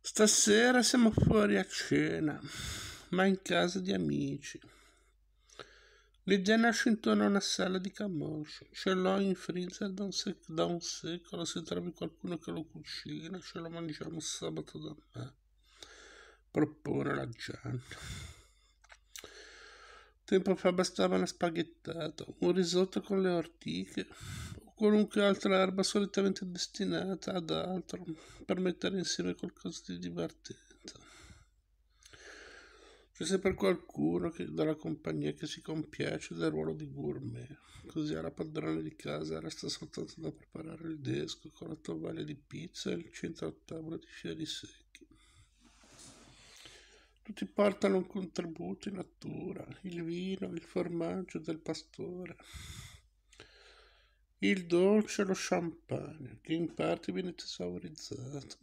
Stasera siamo fuori a cena, ma in casa di amici. L'idea nasce intorno a una sala di camoscio. Ce l'ho in freezer da un, sec- da un secolo. Se trovi qualcuno che lo cucina, ce lo mangiamo sabato da me. Propone la Gianna. Tempo fa bastava una spaghettata, un risotto con le ortiche qualunque altra erba solitamente destinata ad altro per mettere insieme qualcosa di divertente. C'è sempre qualcuno che, dalla compagnia che si compiace del ruolo di gourmet, così alla padrona di casa resta soltanto da preparare il desco con la tovaglia di pizza e il centro a tavola di fiori secchi. Tutti portano un contributo in natura, il vino, il formaggio del pastore il dolce e lo champagne, che in parte viene tesaurizzato.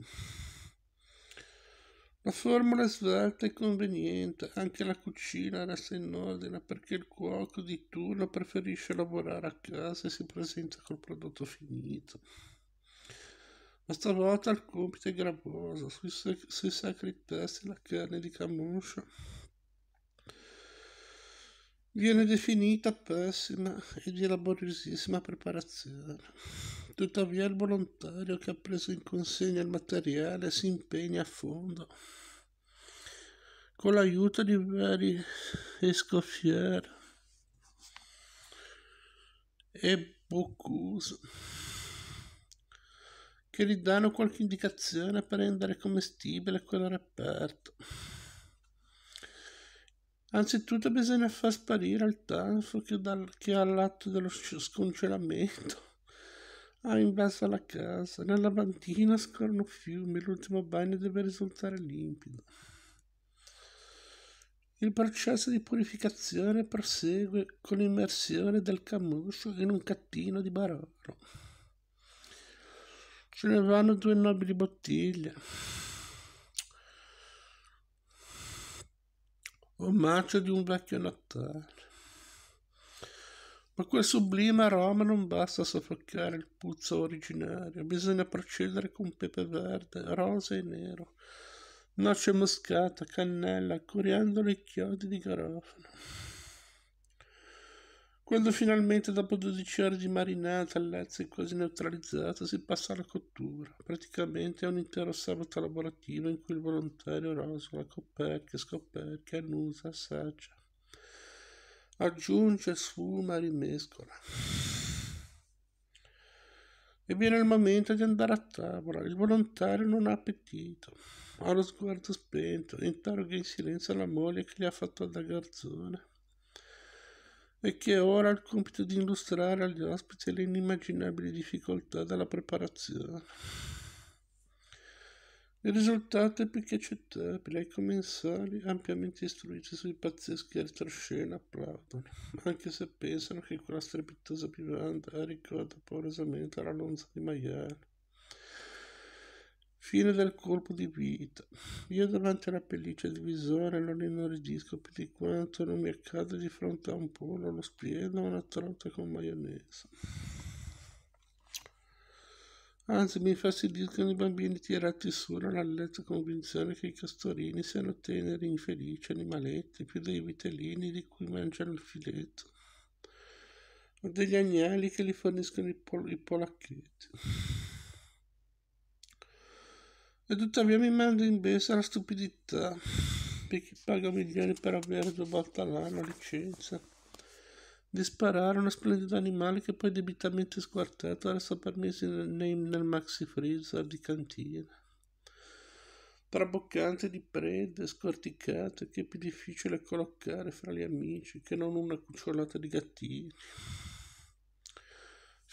La formula è svelta e conveniente, anche la cucina resta in ordine perché il cuoco di turno preferisce lavorare a casa e si presenta col prodotto finito. Ma stavolta il compito è gravoso, sui, sec- sui sacri testi la carne di camoscia viene definita pessima e di laboriosissima preparazione. Tuttavia il volontario che ha preso in consegna il materiale si impegna a fondo con l'aiuto di vari escoffier e Bocuse che gli danno qualche indicazione per rendere commestibile quel reperto. Anzitutto bisogna far sparire il tanfo che, dal, che all'atto dello scongelamento ha ah, invaso la casa. Nella mantina scorrono fiumi, l'ultimo bagno deve risultare limpido. Il processo di purificazione prosegue con l'immersione del camuscio in un cattino di baroro. Ce ne vanno due nobili bottiglie. omaggio di un vecchio Natale. Ma quel sublime aroma non basta a soffocare il puzzo originario, bisogna procedere con pepe verde, rosa e nero, noce moscata, cannella, coriandolo e chiodi di garofano. Quando finalmente dopo 12 ore di marinata il lezzo è quasi neutralizzato si passa alla cottura. Praticamente è un intero sabato lavorativo in cui il volontario rosola, coperchia, scoperchia, annusa, assaggia. Aggiunge, sfuma, rimescola. E viene il momento di andare a tavola. Il volontario non ha appetito. Ha lo sguardo spento interroga in silenzio la moglie che gli ha fatto da garzone e che ora ha il compito di illustrare agli ospiti le inimmaginabili difficoltà della preparazione. Il risultato è più che accettabile, i commensali, ampiamente istruiti sui pazzeschi retroscena, applaudono, anche se pensano che quella strepitosa vivanda ricorda paurosamente la lonza di maiale Fine del colpo di vita. Io davanti alla pelliccia divisore non inorridisco più di quanto non mi accade di fronte a un pollo, lo spiedo, o una torta con maionese. Anzi, mi infastidiscono i bambini tirati su dalla convinzione che i castorini siano teneri, infelici, animaletti, più dei vitellini di cui mangiano il filetto, o degli agnelli che li forniscono i, pol- i polacchetti. E tuttavia mi mando in besa la stupidità per chi paga milioni per avere due volte all'anno licenza. Di sparare uno splendido animale che poi debitamente squartato resta per mesi nel, nel maxi freezer di cantina traboccante di prede scorticate che è più difficile collocare fra gli amici che non una cucciolata di gattini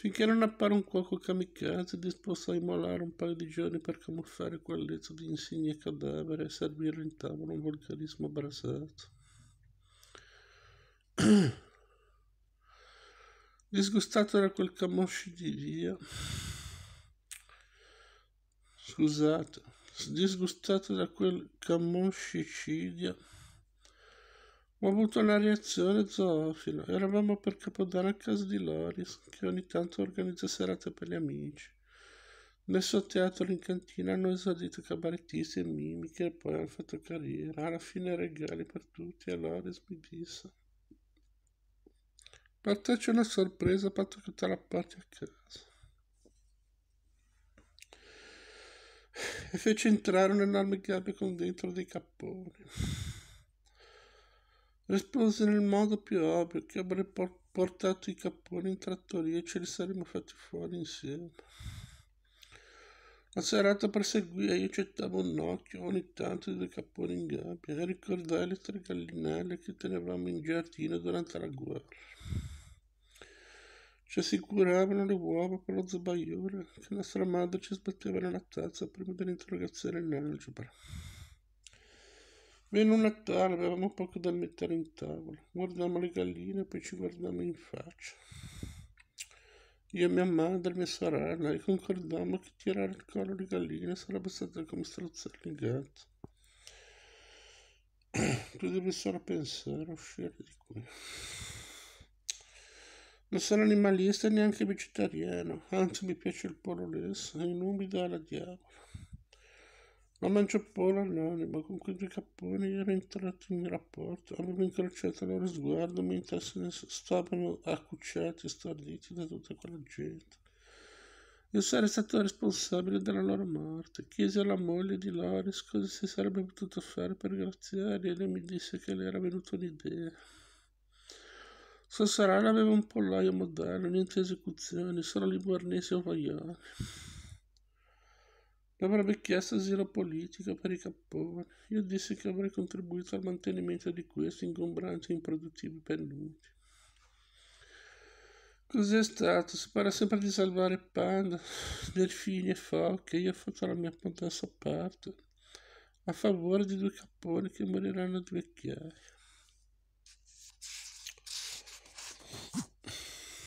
finché non appare un cuoco kamikaze disposto a immolare un paio di giorni per camuffare quel letto di insigne cadavere e servirlo in tavola un vulcanismo brasato. Disgustato da quel camosci di via. Scusate, disgustato da quel camoscicidio ho avuto una reazione zoofilo. Eravamo per Capodanno a casa di Loris, che ogni tanto organizza serate per gli amici. Nel suo teatro in cantina hanno esordito cabarettisti e mimiche, e poi hanno fatto carriera. Alla fine regali per tutti e Loris mi disse. Per te c'è una sorpresa, fatto che te la porti a casa. E fece entrare un'enorme gabbia con dentro dei capponi. Rispose nel modo più ovvio che avrei portato i capponi in trattoria e ce li saremmo fatti fuori insieme. La serata proseguì e io gettavo un occhio ogni tanto dei capponi in gabbia e ricordai le tre gallinelle che tenevamo in giardino durante la guerra. Ci assicuravano le uova per lo zabaione che nostra madre ci sbatteva nella tazza prima dell'interrogazione in algebra. Venne una tale, avevamo poco da mettere in tavola. Guardiamo le galline e poi ci guardiamo in faccia. Io e mia madre e mia sorella e concordammo che tirare il collo di galline sarebbe stato come strozzare il gatto. Tu devi solo pensare a uscire di qui. Non sono animalista e neanche vegetariano, anzi mi piace il polonese è non mi dà diavola. La Mangiapola anonima con quei due capponi era entrato in rapporto, avevo incrociato il loro sguardo mentre se ne stavano accucciati e storditi da tutta quella gente. Io sarei stato responsabile della loro morte. Chiesi alla moglie di Loris cosa si sarebbe potuto fare per graziare e lei mi disse che le era venuta un'idea. Sua sorella aveva un pollaio moderno, niente esecuzioni, solo libornesi o vaioli. L'avrebbe chiesto asilo politico per i capponi. Io dissi che avrei contribuito al mantenimento di questi ingombranti e improduttivi pennuti. Cos'è stato? Si parla sempre di salvare panda, delfini e foche. Io ho fatto la mia potenza a parte, a favore di due capponi che moriranno di vecchiaia.